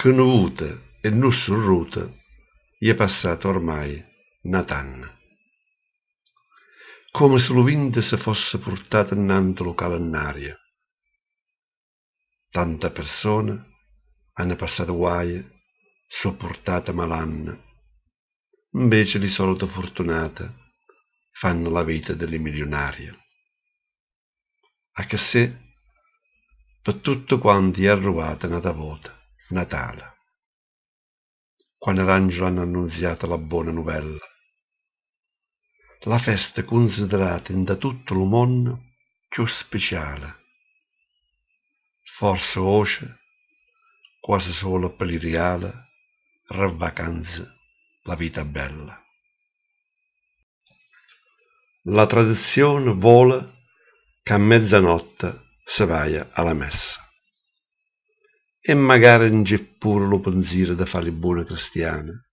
conosciuta e non surruta, gli è passato ormai Natan. Come se lo vinte se fosse portata innanto lo calennario. Tante persone hanno passato guai, sopportate malanne, invece di solito fortunate fanno la vita delle milionarie. A che se per tutto quanti è arrivata una volta. Natale. Quando l'angelo hanno annunziato la buona novella. La festa è considerata da tutto il mondo più speciale. Forse voce, quasi solo per il reale, ravacanze, la vita bella. La tradizione vola che a mezzanotte si vaya alla messa e magari non c'è pure lo pensiero di fare buone cristiane.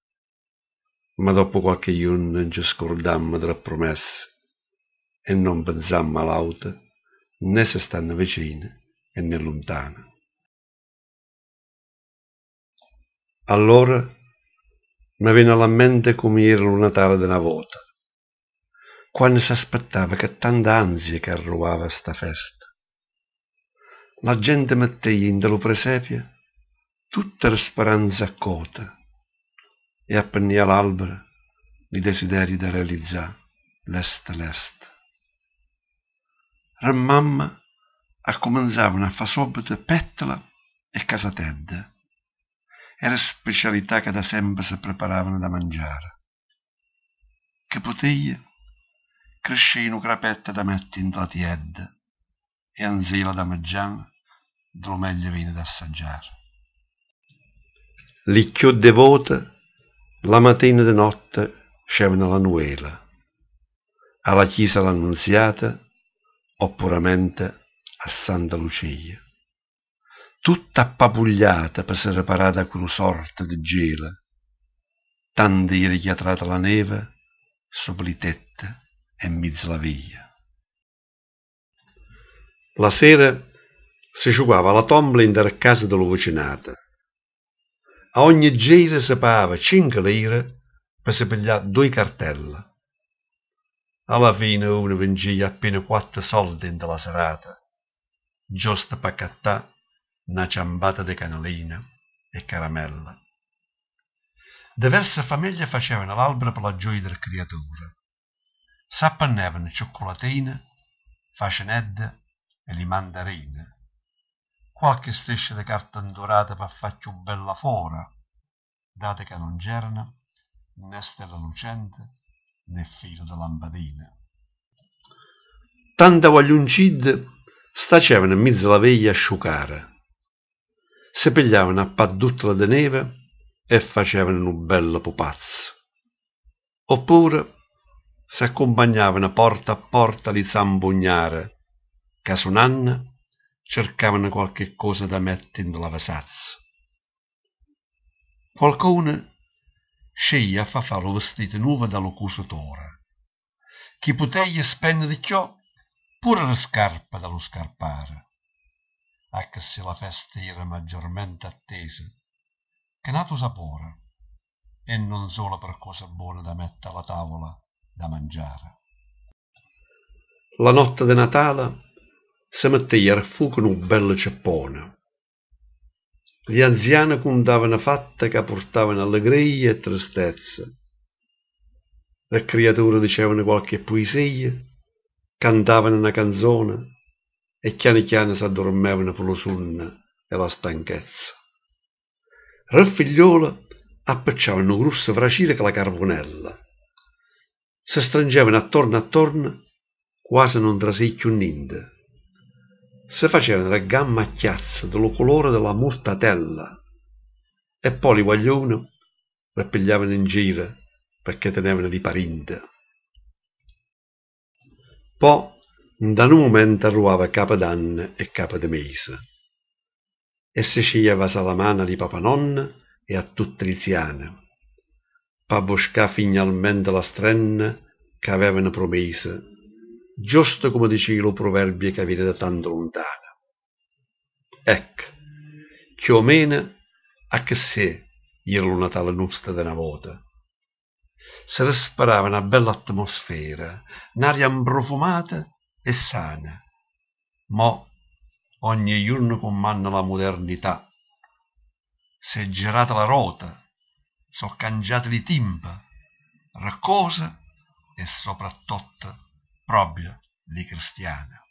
Ma dopo qualche giorno non ci scordammo delle promesse e non pensammo all'auto né se stanno vicine e né lontane. Allora mi venne alla mente come era il Natale della volta, quando si aspettava che tanta ansia che arrivava sta festa la gente mette in lo presepio tutta la speranza cota e appennia l'albero i desideri da realizzare l'est l'est. mamma a cominciavano a fare subito pettola e casatedda. Era specialità che da sempre si preparavano da mangiare. Che poteva crescere in crescino crapetta da mettere in la tiedda e Anzela da Maggian meglio viene da assaggiare. Li chiù devota, la mattina e notte scevano la nuela. Alla chiesa l'annunziata, oppuramente a Santa Lucia. Tutta appapugliata per essere parata a quella sorta di gela, tanto ieri chiatrata la neve, sopra i tette e mezzo la via. La sera si giocava alla tombola a casa della vicinata. A ogni giro si pagava 5 lire per si pigliare due cartelle. Alla fine uno vinceva appena quattro soldi della serata, giusto per cattare una ciambata di canolina e caramella. Diverse famiglie facevano l'albero per la gioia delle creature. S'appannevano cioccolatine, facinette e li mandarine, qualche striscia di carta indorata per far più bella fora, date che non c'erano né stella lucente né filo di lampadina. Tanta voglioncid stacevano in mezzo alla veglia a asciugare, se pigliavano a padduttola di neve e facevano un bello pupazzo. Oppure si accompagnavano porta a porta li zambugnare caso cercavano qualche cosa da mettere nella vasazza. Qualcuno sceglie a fare lo vestito nuovo dallo cusatore, chi poteva spendere di ciò pure le scarpe dallo scarpare, a ecco se la festa era maggiormente attesa, che nato sapore, e non solo per cosa buona da mettere alla tavola da mangiare. La notte di Natale Samatteja fu fuoco un bel ceppone. Gli anziani contavano fatte che portavano allegria e tristezza. Le creature dicevano qualche poesia, cantavano una canzone e piano si addormevano per lo sonno e la stanchezza. Re figliola appacciava una grossa fracire che la carbonella. Si stringevano attorno attorno quasi non trasicchio niente se facevano le gamma a chiazza dello colore della mortatella e poi li guaglioni le pigliavano in giro perché tenevano di parinte. Poi, da un momento arrivava capo d'anno e capo di mese e si sceglieva Salamana di papà nonna e a tutte le ziane per buscà finalmente la strenna che avevano promesso giusto come diceva lo proverbio che viene da tanto lontano. Ecco, che o meno a che se ieri la Natale nostra da una volta. Si respirava una bella atmosfera, un'aria profumata e sana. Ma ogni giorno comanda la modernità. Si è girata la rota, sono cambiate di timpa, la e soprattutto proprio di cristiana.